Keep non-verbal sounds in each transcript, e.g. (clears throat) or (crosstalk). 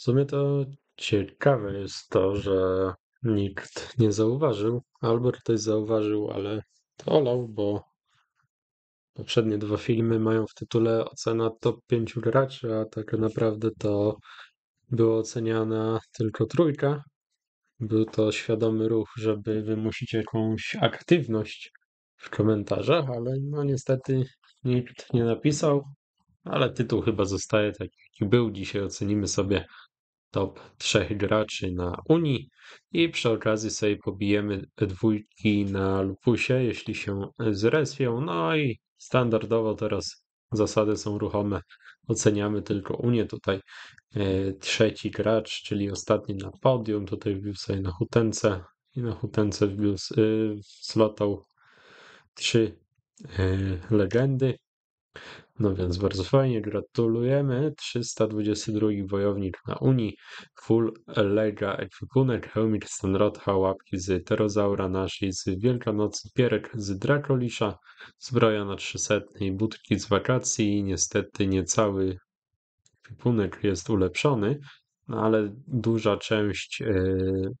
W sumie to ciekawe jest to, że nikt nie zauważył, albo ktoś zauważył, ale to olał, bo poprzednie dwa filmy mają w tytule ocena top 5 graczy, a tak naprawdę to była oceniana tylko trójka. Był to świadomy ruch, żeby wymusić jakąś aktywność w komentarzach, ale no niestety nikt nie napisał, ale tytuł chyba zostaje taki, jaki był. Dzisiaj ocenimy sobie top trzech graczy na Unii i przy okazji sobie pobijemy dwójki na Lupusie, jeśli się zrespią. No i standardowo teraz zasady są ruchome. Oceniamy tylko Unię. Tutaj e, trzeci gracz, czyli ostatni na podium. Tutaj wbił sobie na hutence i na hutence wbił, slotał e, trzy e, legendy. No więc bardzo fajnie, gratulujemy. 322 wojownik na Unii, Full Lega Ekwikunek, Helmik Stenrotha, łapki z Terozaura naszej, z Wielkanocy Pierek, z Drakolisza, zbroja na 300, budki z wakacji niestety niecały ekwipunek jest ulepszony, no ale duża część yy,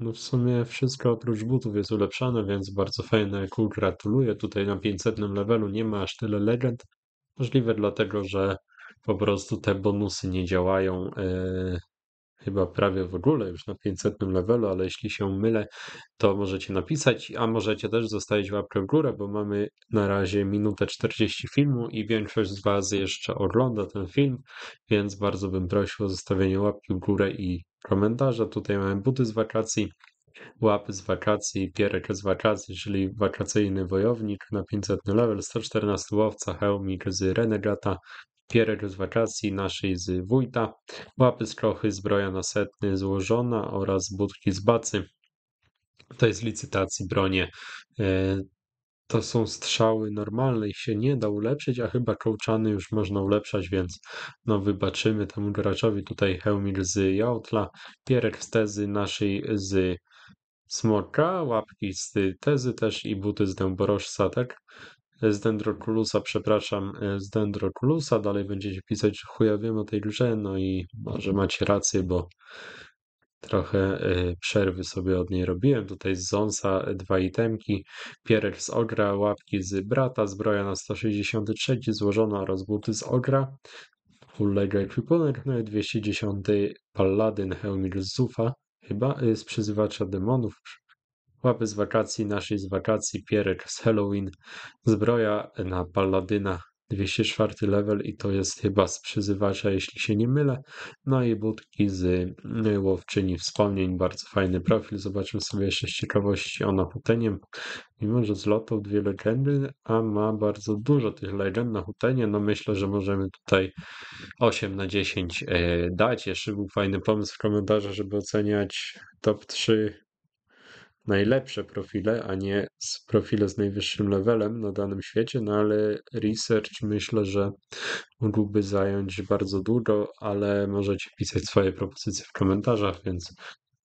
no w sumie wszystko oprócz butów jest ulepszane, więc bardzo fajne kół gratuluję. Tutaj na 500 levelu nie ma aż tyle legend. Możliwe dlatego, że po prostu te bonusy nie działają yy, chyba prawie w ogóle już na 500 levelu, ale jeśli się mylę, to możecie napisać, a możecie też zostawić łapkę w górę, bo mamy na razie minutę 40 filmu i większość z Was jeszcze ogląda ten film, więc bardzo bym prosił o zostawienie łapki w górę i komentarze. Tutaj mamy buty z wakacji, łapy z wakacji, pierek z wakacji, czyli wakacyjny wojownik na 500 level, 114 łowca, hełmik z renegata, pierek z wakacji naszej z wójta, łapy z krochy, zbroja na setny złożona oraz budki z bacy. To jest licytacji bronie e, to są strzały normalne, ich się nie da ulepszyć, a chyba kołczany już można ulepszać, więc no wybaczymy temu graczowi. Tutaj Hełmir z Jautla, Pierek z tezy naszej z Smoka, łapki z tezy też i buty z dęborożca, tak? Z Dendrokulusa, przepraszam, z Dendrokulusa. Dalej będziecie pisać, chuja wiem o tej grze, no i może macie rację, bo Trochę y, przerwy sobie od niej robiłem. Tutaj z Zonsa y, dwa itemki, Pierek z ogra, łapki z brata, zbroja na 163, złożona oraz buty z ogra, full ledger ekwipunek, no i 210 palladyn Helmir Zufa, chyba y, z przyzywacza demonów, łapy z wakacji, naszej z wakacji, pierek z Halloween, zbroja na Palladyna 204 level i to jest chyba z przyzywacza, jeśli się nie mylę. No i budki z y, łowczyni wspomnień, bardzo fajny profil. Zobaczmy sobie jeszcze z ciekawości o Nahuteniem. Mimo, że zlotał dwie legendy, a ma bardzo dużo tych legend na Hutenie, no myślę, że możemy tutaj 8 na 10 y, dać. Jeszcze był fajny pomysł w komentarzu, żeby oceniać top 3 najlepsze profile, a nie z profile z najwyższym levelem na danym świecie, no ale research myślę, że mógłby zająć bardzo dużo, ale możecie pisać swoje propozycje w komentarzach, więc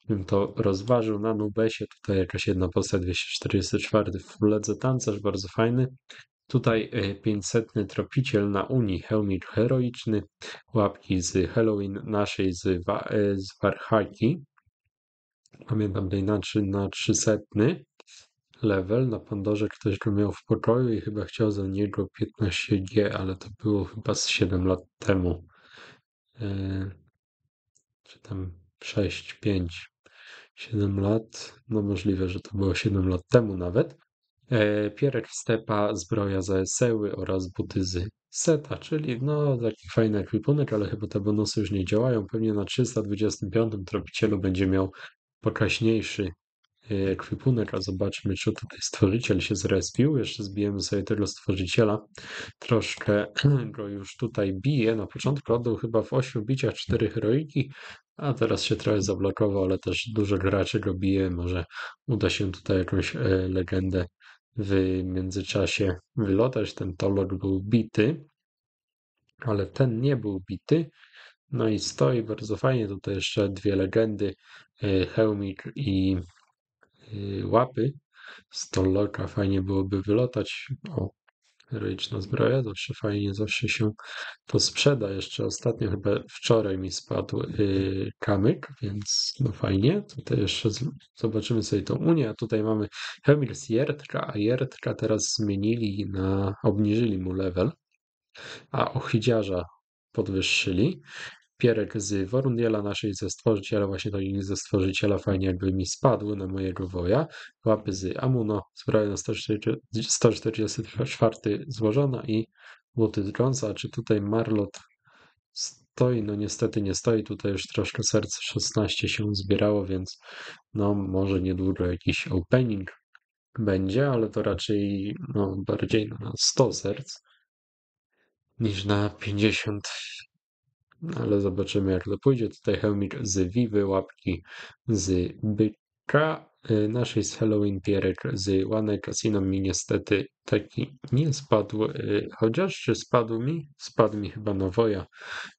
bym to rozważył na Nubesie, tutaj jakaś jedna postać 244 w ledze tancerz, bardzo fajny, Tutaj 500 e, tropiciel na Unii, hełmik heroiczny, łapki z Halloween, naszej z, wa, e, z Warhaki, pamiętam tej na, na 300 level. Na Pandorze ktoś go miał w pokoju i chyba chciał za niego 15G, ale to było chyba z 7 lat temu. E, czy tam 6, 5, 7 lat. No możliwe, że to było 7 lat temu nawet. Yy, Pierek Stepa, zbroja za eseły oraz buty z seta, czyli no taki fajny ekwipunek, ale chyba te bonusy już nie działają. Pewnie na 325 tropicielu będzie miał pokaźniejszy e, ekwipunek, a zobaczmy, czy tutaj stworzyciel się zrespił. Jeszcze zbijemy sobie tego stworzyciela. Troszkę (clears throat) go już tutaj bije. Na początku oddał chyba w 8 biciach 4 heroiki, a teraz się trochę zablokował, ale też dużo graczy go bije. Może uda się tutaj jakąś e, legendę w międzyczasie wylotać. Ten Tolok był bity, ale ten nie był bity. No i stoi bardzo fajnie tutaj jeszcze dwie legendy, e, Hełmik i e, Łapy. Z fajnie byłoby wylotać. O, heroiczna zbroja, zawsze fajnie, zawsze się to sprzeda. Jeszcze ostatnio, chyba wczoraj mi spadł yy, kamyk, więc no fajnie. Tutaj jeszcze z, zobaczymy sobie tą Unię, a tutaj mamy Hemil z Jertka, a Jertka teraz zmienili na, obniżyli mu level, a Ochidziarza podwyższyli Pierek z Worundiela, naszej ze stworzyciela, właśnie to imię ze stworzyciela fajnie jakby mi spadły na mojego woja. Łapy z Amuno, zbroja na 144 złożona i buty Jonesa. Czy tutaj Marlot stoi? No niestety nie stoi, tutaj już troszkę serce 16 się zbierało, więc no może niedługo jakiś opening będzie, ale to raczej no, bardziej na 100 serc niż na 50 ale zobaczymy jak to pójdzie. Tutaj hełmik z Vivy, łapki z Byka, y, naszej z Halloween Pierek z One Casino mi niestety taki nie spadł, y, chociaż czy spadł mi? Spadł mi chyba na woja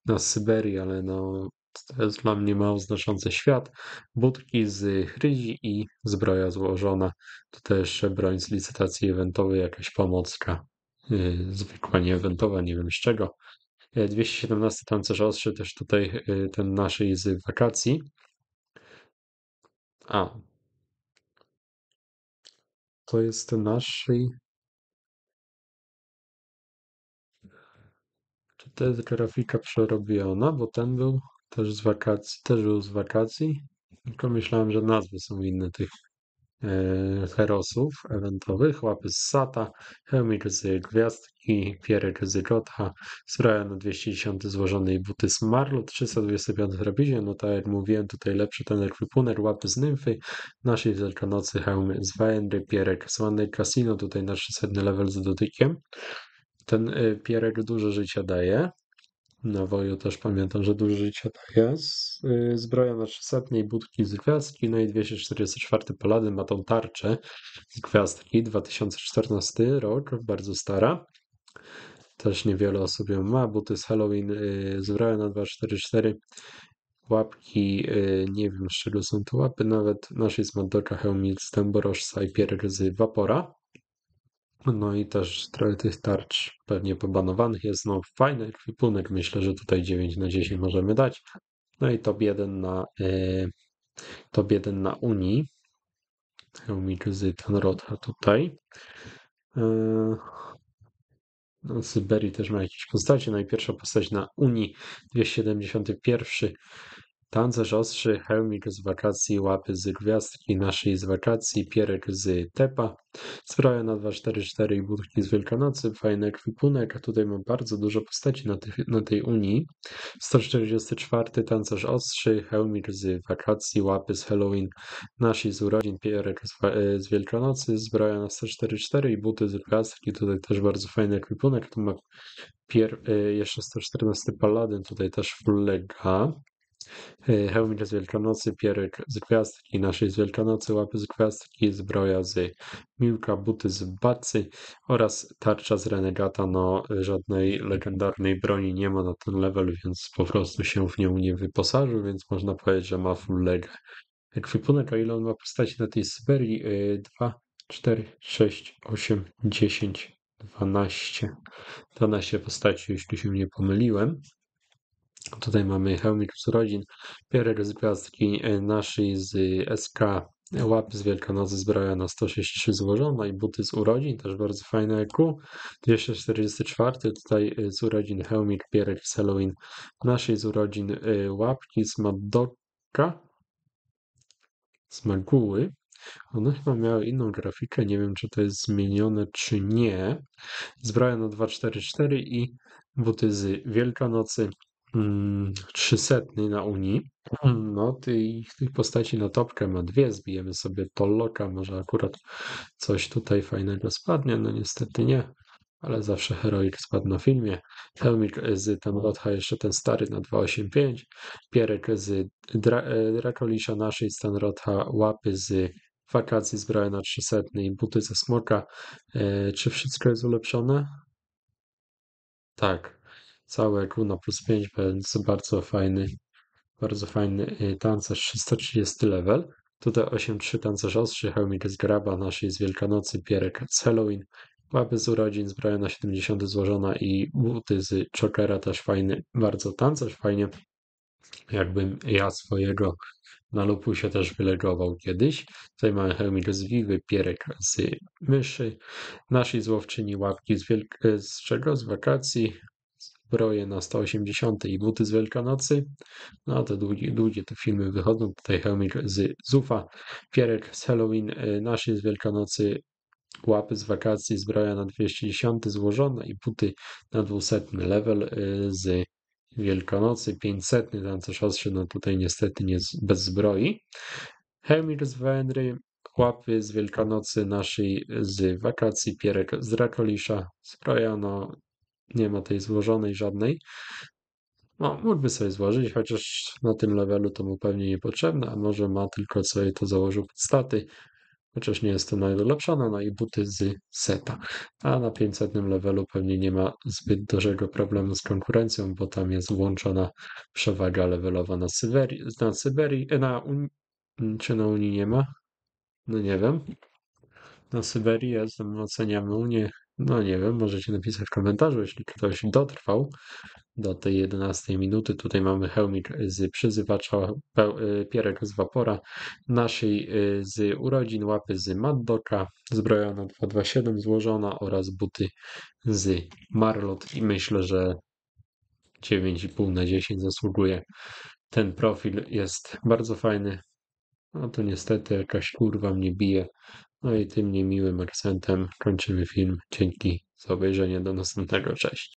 na Syberii, ale no to jest dla mnie mało znaczący świat. Budki z chryzi i zbroja złożona. Tutaj jeszcze broń z licytacji eventowej, jakaś pomocka. Y, zwykła, nie eventowa, nie wiem z czego. 217 tancerz ostrzy, też tutaj y, ten naszej z wakacji. A. To jest ten naszej. Czy to jest grafika przerobiona? Bo ten był też z wakacji, też był z wakacji. Tylko myślałem, że nazwy są inne tych E, herosów eventowych, łapy z Sata, Helmir z gwiazdki, i Pierek z Jota, Surajan 210 złożonej buty z Marlu, 325 Rabizie, no tak jak mówiłem, tutaj lepszy ten Wypuner, łapy z Nymfy, naszej Wielkanocy, helmy z Wendry, Pierek z Wannej Casino, tutaj nasz 300 level z dotykiem. Ten e, Pierek dużo życia daje, na woju też pamiętam, że dużo życia tak jest. Y, zbroja na 300, budki z gwiazdki, no i 244 Palady ma tą tarczę z gwiazdki, 2014 rok, bardzo stara. Też niewiele osób ją ma, buty z Halloween, y, zbroja na 244, łapki, y, nie wiem z czego są to łapy, nawet nasz jest do Helmit, Stemborożca i Pierre z Wapora. No i też trochę tych tarcz pewnie pobanowanych jest. No fajny kwipunek, myślę, że tutaj 9 na 10 możemy dać. No i top 1 na, yy, top 1 na Unii. ten Tanrota tutaj. Yy, no, Syberii też ma jakieś postacie. No i pierwsza postać na Unii 271 Tancerz ostrzy, Helmik z wakacji, łapy z gwiazdki, naszej z wakacji, pierek z tepa, sprawa na 244 i budki z Wielkanocy, fajny a tutaj mam bardzo dużo postaci na, tych, na tej Unii. 144 tancerz ostrzy, Helmik z wakacji, łapy z Halloween, nasi z urodzin, pierek z, e, z Wielkanocy, zbroja na 144 i buty z gwiazdki, tutaj też bardzo fajny ekwipunek, tu ma pier, e, jeszcze 114 paladyn, tutaj też full lega. Yy, Hełmik z Wielkanocy, pierek z gwiazdki, naszej z Wielkanocy, łapy z gwiazdki, zbroja z Miłka, buty z Bacy oraz tarcza z Renegata. No, żadnej legendarnej broni nie ma na ten level, więc po prostu się w nią nie wyposażył, więc można powiedzieć, że ma full legę. Ekwipunek, a ile on ma postaci na tej Syberii? 2, 4, 6, 8, 10, 12. 12 postaci, jeśli się nie pomyliłem. Tutaj mamy hełmik z rodzin, pierek z gwiazdki e, naszej z y, SK, łap z Wielkanocy zbroja na 163 złożona i buty z urodzin, też bardzo fajne EQ. 244 tutaj e, z urodzin hełmik, pierek z Halloween, naszej z urodzin e, łapki z Madoka, z Maguły, one chyba miały inną grafikę, nie wiem czy to jest zmienione czy nie. Zbroja na 244 i buty z Wielkanocy, Mm, trzysetny na Unii. Mm, no, tych, tych postaci na topkę ma dwie, zbijemy sobie Tolloka, może akurat coś tutaj fajnego spadnie, no niestety nie, ale zawsze heroik spadł na filmie. Helmik z tam Rotha, jeszcze ten stary na 285, Pierek z Dra e, Drakolisza naszej, stan Rotha, łapy z wakacji zbroja na 300 i buty ze smoka. E, czy wszystko jest ulepszone? Tak, całe gówno plus 5, więc bardzo fajny, bardzo fajny y, tancerz, 330 level. Tutaj 8-3 tancerz ostrzy, hełmik z graba naszej z Wielkanocy, pierek z Halloween, łapy z urodzin, zbroja na 70 złożona i buty z chokera, też fajny, bardzo tancerz fajnie. Jakbym ja swojego na lupu się też wylegował kiedyś. Tutaj mamy hełmik z Wiwy, pierek z myszy, naszej złowczyni łapki z, wielk- z czego? Z wakacji, Broje na 180 i Buty z Wielkanocy. No te długie, długie te filmy wychodzą. Tutaj Helmir z Zufa, Pierek z Halloween, e, naszej z Wielkanocy, Łapy z wakacji, zbroja na 210 złożona i buty na 200 level e, z Wielkanocy, 500 tam też odszedł, no tutaj niestety nie z, bez zbroi. Hemir z Wenry, Łapy z Wielkanocy naszej z wakacji, Pierek z Drakolisza, zbroja no, nie ma tej złożonej żadnej. No, mógłby sobie złożyć, chociaż na tym levelu to mu pewnie niepotrzebne, a może ma tylko sobie to założył pod staty, chociaż nie jest to najlepsza, no i buty z seta. A na 500 levelu pewnie nie ma zbyt dużego problemu z konkurencją, bo tam jest włączona przewaga levelowa na Syberii, na Syberii, e, na Un... czy na Unii nie ma? No nie wiem. Na Syberii jest, jestem, oceniamy Unię, no nie wiem, możecie napisać w komentarzu, jeśli ktoś dotrwał do tej 11 minuty. Tutaj mamy hełmik z przyzywacza y, Pierek z Wapora, naszej y, z urodzin, łapy z Maddoka, zbroja na 227 złożona oraz buty z Marlot i myślę, że 9,5 na 10 zasługuje. Ten profil jest bardzo fajny. No to niestety jakaś kurwa mnie bije no i tym niemiłym akcentem kończymy film. Dzięki za obejrzenie. Do następnego. Cześć.